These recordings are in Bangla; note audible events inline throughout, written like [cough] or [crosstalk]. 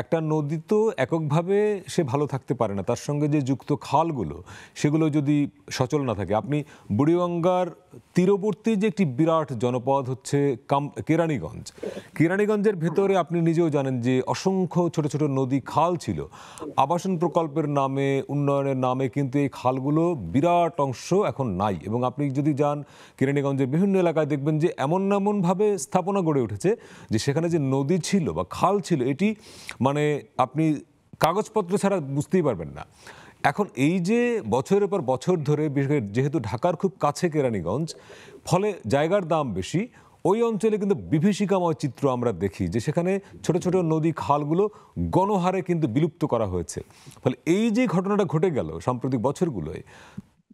একটা নদী তো এককভাবে সে ভালো থাকতে পারে না তার সঙ্গে যে যুক্ত খালগুলো সেগুলো যদি সচল না থাকে আপনি বুড়িগঙ্গার তীরবর্তী যে একটি বিরাট জনপদ হচ্ছে কাম কেরানীগঞ্জ কেরানীগঞ্জের ভেতরে আপনি নিজেও জানেন যে অসংখ্য ছোট ছোট নদী খাল ছিল আবাসন প্রকল্পের নামে উন্নয়নের নামে কিন্তু এই খালগুলো বিরাট অংশ এখন নাই এবং আপনি যদি যান কেরানীগঞ্জের বিভিন্ন এলাকায় দেখবেন যে এমন এমনভাবে স্থাপনা গড়ে উঠেছে যে সেখানে যে নদী ছিল বা খাল ছিল এটি মানে আপনি কাগজপত্র ছাড়া বুঝতেই পারবেন না এখন এই যে বছরের পর বছর ধরে যেহেতু ঢাকার খুব কাছে কেরানীগঞ্জ ফলে জায়গার দাম বেশি ওই অঞ্চলে কিন্তু বিভীষিকাময় চিত্র আমরা দেখি যে সেখানে ছোট ছোট নদী খালগুলো গণহারে কিন্তু বিলুপ্ত করা হয়েছে ফলে এই যে ঘটনাটা ঘটে গেল সাম্প্রতিক বছরগুলোয়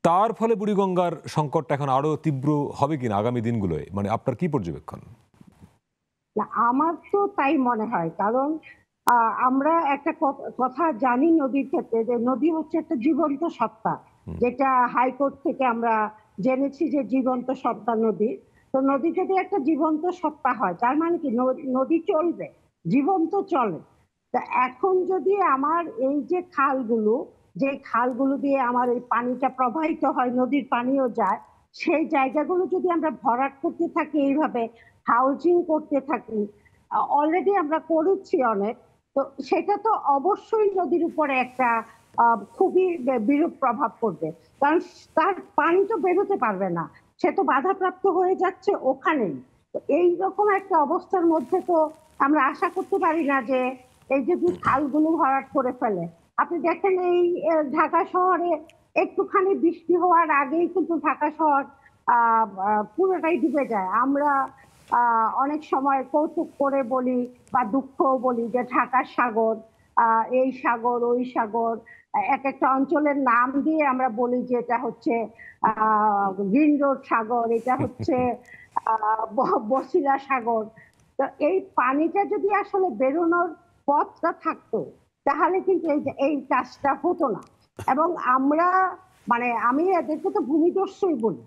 তার ফলে বুড়িগঙ্গার সংকটটা এখন আরও তীব্র হবে কিনা আগামী দিনগুলোয় মানে আপনার কি পর্যবেক্ষণ আমার তো তাই মনে হয় কারণ আমরা একটা কথা জানি নদীর ক্ষেত্রে যে নদী হচ্ছে একটা জীবন্ত সত্তা যেটা হাইকোর্ট থেকে আমরা জেনেছি যে জীবন্ত সত্তা নদী তো নদী যদি একটা জীবন্ত সত্তা হয় তার মানে কি নদী চলবে জীবন্ত চলে তা এখন যদি আমার এই যে খালগুলো যে খালগুলো দিয়ে আমার এই পানিটা প্রবাহিত হয় নদীর পানিও যায় সেই জায়গাগুলো যদি আমরা ভরাট করতে থাকি এইভাবে হাউজিং করতে থাকি অলরেডি আমরা করেছি অনেক তো সেটা তো অবশ্যই নদীর উপরে একটা খুবই বিরূপ প্রভাব পড়বে কারণ তার পানি তো বেরোতে পারবে না সে তো বাধাপ্রাপ্ত হয়ে যাচ্ছে ওখানেই এই রকম একটা অবস্থার মধ্যে তো আমরা আশা করতে পারি না যে এই যে দু খালগুলো ভরাট করে ফেলে আপনি দেখেন এই ঢাকা শহরে একটুখানি বৃষ্টি হওয়ার আগেই কিন্তু ঢাকা শহর পুরোটাই ডুবে যায় আমরা অনেক সময় কৌতুক করে বলি বা দুঃখ বলি যে ঢাকার সাগর এই সাগর ওই সাগর এক একটা অঞ্চলের নাম দিয়ে আমরা বলি যে এটা হচ্ছে গ্রিন রোড সাগর এটা হচ্ছে [laughs] বসিরা সাগর তো এই পানিটা যদি আসলে বেরোনোর পথটা থাকতো তাহলে কিন্তু এই কাজটা হতো না এবং আমরা মানে আমি এদেরকে তো ভূমিদস্যই বলি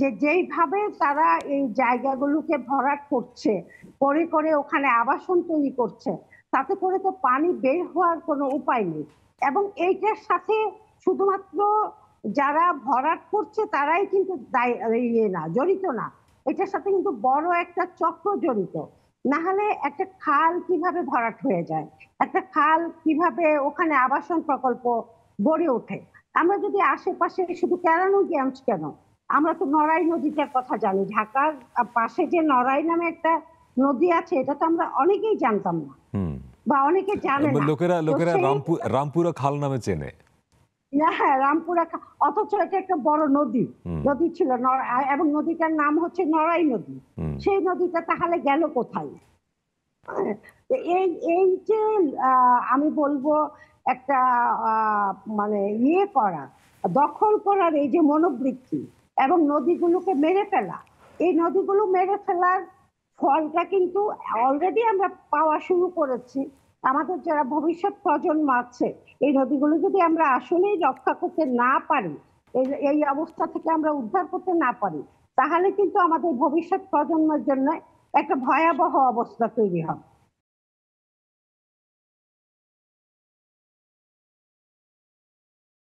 যে যেইভাবে তারা এই জায়গাগুলোকে ভরাট করছে করে করে ওখানে আবাসন তৈরি করছে তাতে করে তো পানি বের হওয়ার কোনো উপায় নেই এবং এইটার সাথে শুধুমাত্র যারা ভরাট করছে তারাই কিন্তু ইয়ে না জড়িত না এটার সাথে কিন্তু বড় একটা চক্র জড়িত না হলে একটা খাল কিভাবে ভরাট হয়ে যায় একটা খাল কিভাবে ওখানে আবাসন প্রকল্প গড়ে ওঠে আমরা যদি আশেপাশে শুধু কেরানো গেমস কেন আমরা তো নড়াই নদীটার কথা জানি ঢাকার পাশে যে নড়াই নামে একটা নদী আছে এটা তো আমরা অনেকেই জানতাম না বা অনেকে জানে না লোকেরা লোকেরা রামপুর রামপুরা খাল নামে চেনে হ্যাঁ রামপুরা অথচ এটা একটা বড় নদী নদী ছিল এবং নদীটার নাম হচ্ছে নড়াই নদী সেই নদীটা তাহলে গেল কোথায় এই এই যে আমি বলবো একটা মানে ইয়ে করা দখল করার এই যে মনোবৃত্তি এবং নদীগুলোকে মেরে ফেলা এই নদীগুলো মেরে ফেলার ফলটা কিন্তু অলরেডি আমরা পাওয়া শুরু করেছি আমাদের যারা ভবিষ্যৎ প্রজন্ম আছে এই নদীগুলো যদি আমরা আসলেই রক্ষা করতে না পারি এই অবস্থা থেকে আমরা উদ্ধার করতে না পারি তাহলে কিন্তু আমাদের ভবিষ্যৎ প্রজন্মের জন্য একটা ভয়াবহ অবস্থা তৈরি হবে